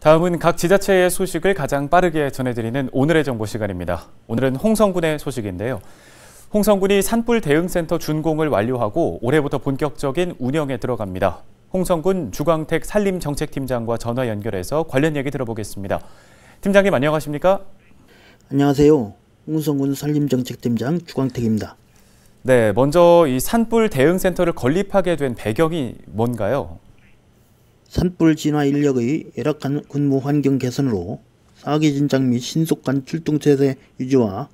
다음은 각 지자체의 소식을 가장 빠르게 전해드리는 오늘의 정보 시간입니다. 오늘은 홍성군의 소식인데요. 홍성군이 산불 대응센터 준공을 완료하고 올해부터 본격적인 운영에 들어갑니다. 홍성군 주광택 산림정책팀장과 전화 연결해서 관련 얘기 들어보겠습니다. 팀장님 안녕하십니까? 안녕하세요. 홍성군 산림정책팀장 주광택입니다. 네, 먼저 이 산불 대응센터를 건립하게 된 배경이 뭔가요? 산불 진화 인력의 열악한 근무 환경 개선으로 사기 진작 및 신속한 출동 체제 유지와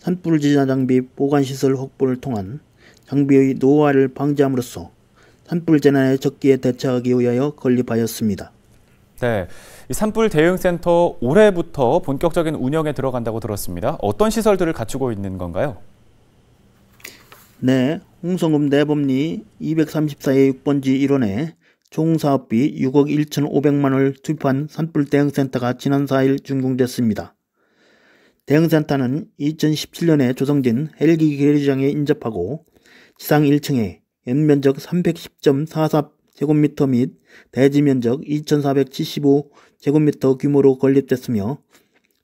산불 진화 장비 보관시설 확보를 통한 장비의 노화를 방지함으로써 산불 재난에 적기에 대처하기 위하여 건립하였습니다. 네, 산불 대응센터 올해부터 본격적인 운영에 들어간다고 들었습니다. 어떤 시설들을 갖추고 있는 건가요? 네, 홍성읍 내범리 234의 6번지 1원에 총 사업비 6억 1,500만 원을 투입한 산불 대응센터가 지난 4일 준공됐습니다. 대응센터는 2017년에 조성된 헬기 게리장에 인접하고 지상 1층에 연면적 310.44제곱미터 및 대지면적 2,475제곱미터 규모로 건립됐으며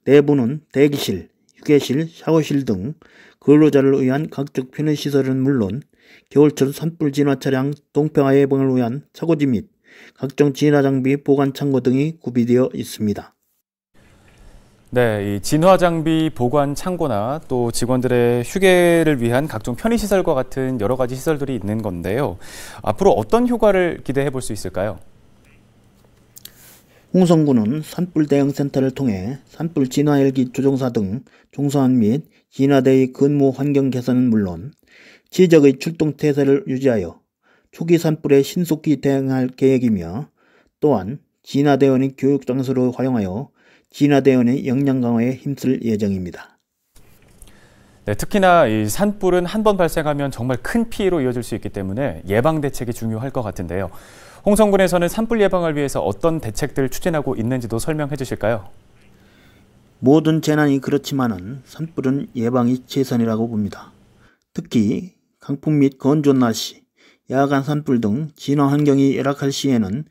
내부는 대기실, 휴게실, 샤워실 등 근로자를 위한 각종 편의시설은 물론 겨울철 산불 진화 차량 동평화 예방을 위한 차고지 및 각종 진화 장비 보관 창고 등이 구비되어 있습니다. 네, 이 진화 장비 보관 창고나 또 직원들의 휴게를 위한 각종 편의 시설과 같은 여러 가지 시설들이 있는 건데요. 앞으로 어떤 효과를 기대해 볼 수 있을까요? 홍성군은 산불 대응센터를 통해 산불 진화헬기 조종사 등 종사한 및 진화대의 근무 환경 개선은 물론 지적의 출동 태세를 유지하여 초기 산불에 신속히 대응할 계획이며 또한 진화대원이 교육 장소로 활용하여 진화대원의 역량 강화에 힘쓸 예정입니다. 네, 특히나 이 산불은 한 번 발생하면 정말 큰 피해로 이어질 수 있기 때문에 예방 대책이 중요할 것 같은데요. 홍성군에서는 산불 예방을 위해서 어떤 대책들 을 추진하고 있는지도 설명해 주실까요? 모든 재난이 그렇지만은 산불은 예방이 최선이라고 봅니다. 특히 강풍 및 건조한 날씨, 야간 산불 등 진화 환경이 열악할 시에는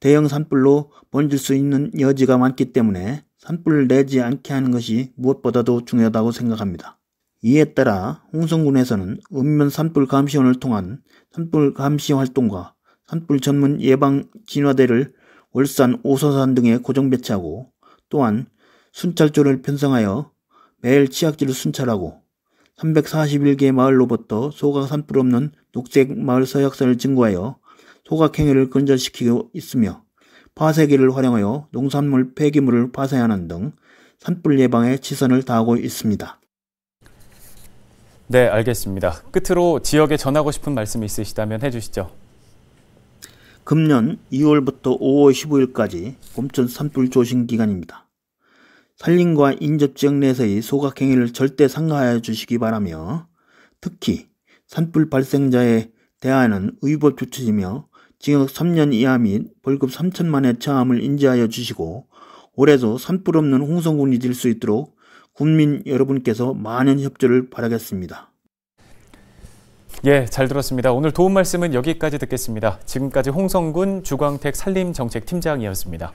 대형 산불로 번질 수 있는 여지가 많기 때문에 산불을 내지 않게 하는 것이 무엇보다도 중요하다고 생각합니다. 이에 따라 홍성군에서는 읍면 산불 감시원을 통한 산불 감시 활동과 산불 전문 예방 진화대를 월산, 오서산 등에 고정 배치하고 또한 순찰조를 편성하여 매일 치악지를 순찰하고 341개의 마을 로부터 소각 산불 없는 녹색 마을 서약산를 증거하여 소각행위를 근절시키고 있으며 파쇄기를 활용하여 농산물 폐기물을 파쇄하는 등 산불 예방에 치선을 다하고 있습니다. 네, 알겠습니다. 끝으로 지역에 전하고 싶은 말씀이 있으시다면 해주시죠. 금년 2월부터 5월 15일까지 곰촌 산불 조심 기간입니다. 산림과 인접 지역 내에서의 소각행위를 절대 삼가하여 주시기 바라며 특히 산불 발생자에 대하는 의법 조치이며 징역 3년 이하 및 벌금 3천만의 처함을 인지하여 주시고 올해도 산불 없는 홍성군이 될 수 있도록 국민 여러분께서 많은 협조를 바라겠습니다. 예, 잘 들었습니다. 오늘 도움 말씀은 여기까지 듣겠습니다. 지금까지 홍성군 주광택 산림정책팀장이었습니다.